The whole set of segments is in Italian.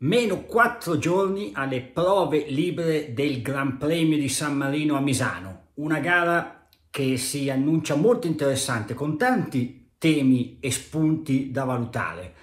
meno 4 giorni alle prove libere del Gran Premio di San Marino a Misano, una gara che si annuncia molto interessante con tanti temi e spunti da valutare.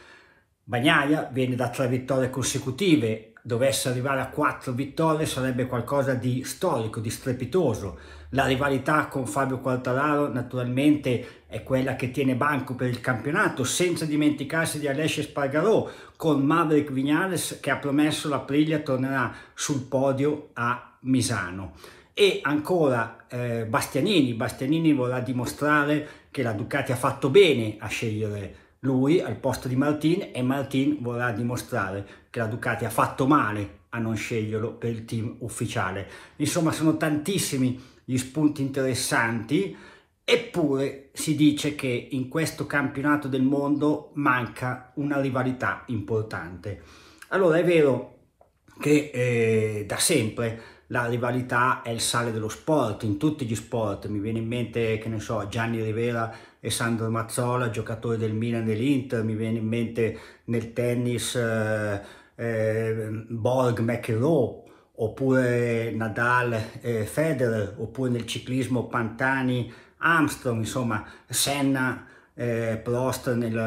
Bagnaia viene da tre vittorie consecutive dovesse arrivare a quattro vittorie sarebbe qualcosa di storico, di strepitoso. La rivalità con Fabio Quartararo naturalmente è quella che tiene banco per il campionato, senza dimenticarsi di Alessia Spargarò con Maverick Vignales che ha promesso l'Aprilia tornerà sul podio a Misano. E ancora eh, Bastianini, Bastianini vorrà dimostrare che la Ducati ha fatto bene a scegliere lui al posto di Martin e Martin vorrà dimostrare che la Ducati ha fatto male a non sceglierlo per il team ufficiale. Insomma sono tantissimi gli spunti interessanti eppure si dice che in questo campionato del mondo manca una rivalità importante. Allora è vero che eh, da sempre la rivalità è il sale dello sport, in tutti gli sport, mi viene in mente che ne so Gianni Rivera e Sandro Mazzola, giocatore del Milan e dell'Inter, mi viene in mente nel tennis eh, eh, Borg McEnroe, oppure Nadal eh, Federer, oppure nel ciclismo Pantani Armstrong, insomma Senna eh, Prost nel,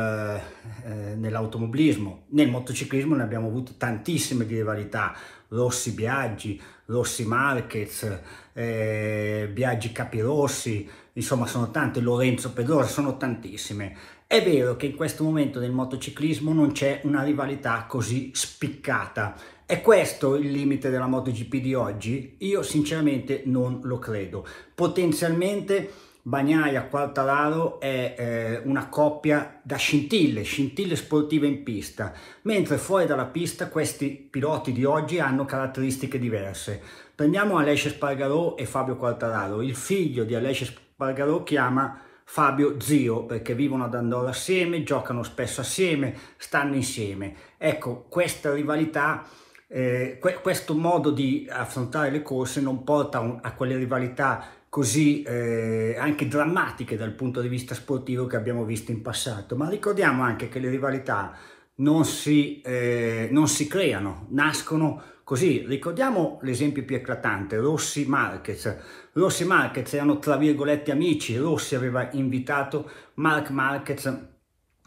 eh, nell'automobilismo. Nel motociclismo ne abbiamo avuto tantissime di rivalità, Rossi Biaggi, Rossi Marquez, eh, Biaggi Capirossi, insomma sono tante, Lorenzo Pedrosa, sono tantissime. È vero che in questo momento del motociclismo non c'è una rivalità così spiccata. È questo il limite della MotoGP di oggi? Io sinceramente non lo credo. Potenzialmente Bagnaia Quartararo è eh, una coppia da scintille, scintille sportive in pista, mentre fuori dalla pista questi piloti di oggi hanno caratteristiche diverse. Prendiamo Alessia Spargarò e Fabio Quartararo, il figlio di Alessia Spargarò Bargarò chiama Fabio zio perché vivono ad Andorra assieme, giocano spesso assieme, stanno insieme. Ecco, questa rivalità, eh, que questo modo di affrontare le corse non porta un, a quelle rivalità così eh, anche drammatiche dal punto di vista sportivo che abbiamo visto in passato, ma ricordiamo anche che le rivalità non si, eh, non si creano, nascono Così ricordiamo l'esempio più eclatante, Rossi Markets. Rossi Markets erano tra virgolette amici, Rossi aveva invitato Mark Markets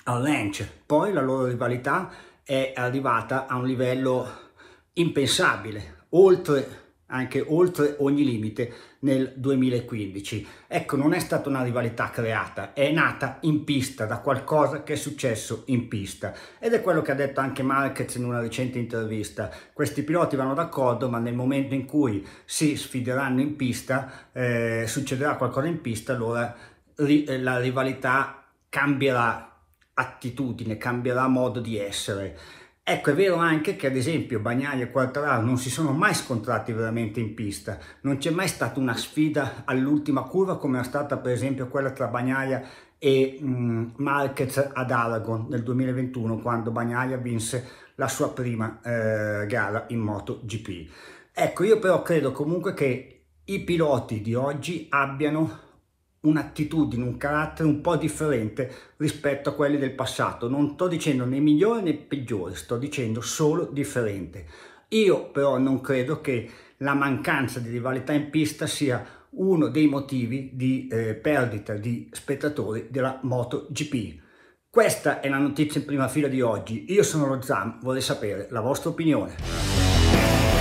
al ranch, poi la loro rivalità è arrivata a un livello impensabile, oltre anche oltre ogni limite nel 2015. Ecco, non è stata una rivalità creata, è nata in pista da qualcosa che è successo in pista ed è quello che ha detto anche Marquez in una recente intervista. Questi piloti vanno d'accordo, ma nel momento in cui si sfideranno in pista, eh, succederà qualcosa in pista, allora ri eh, la rivalità cambierà attitudine, cambierà modo di essere. Ecco, è vero anche che ad esempio Bagnaia e Quartararo non si sono mai scontrati veramente in pista, non c'è mai stata una sfida all'ultima curva come è stata per esempio quella tra Bagnaia e um, Marquez ad Aragon nel 2021 quando Bagnaia vinse la sua prima eh, gara in MotoGP. Ecco, io però credo comunque che i piloti di oggi abbiano un'attitudine, un carattere un po' differente rispetto a quelli del passato. Non sto dicendo né migliore né peggiore, sto dicendo solo differente. Io però non credo che la mancanza di rivalità in pista sia uno dei motivi di eh, perdita di spettatori della MotoGP. Questa è la notizia in prima fila di oggi. Io sono lo Zam, vorrei sapere la vostra opinione.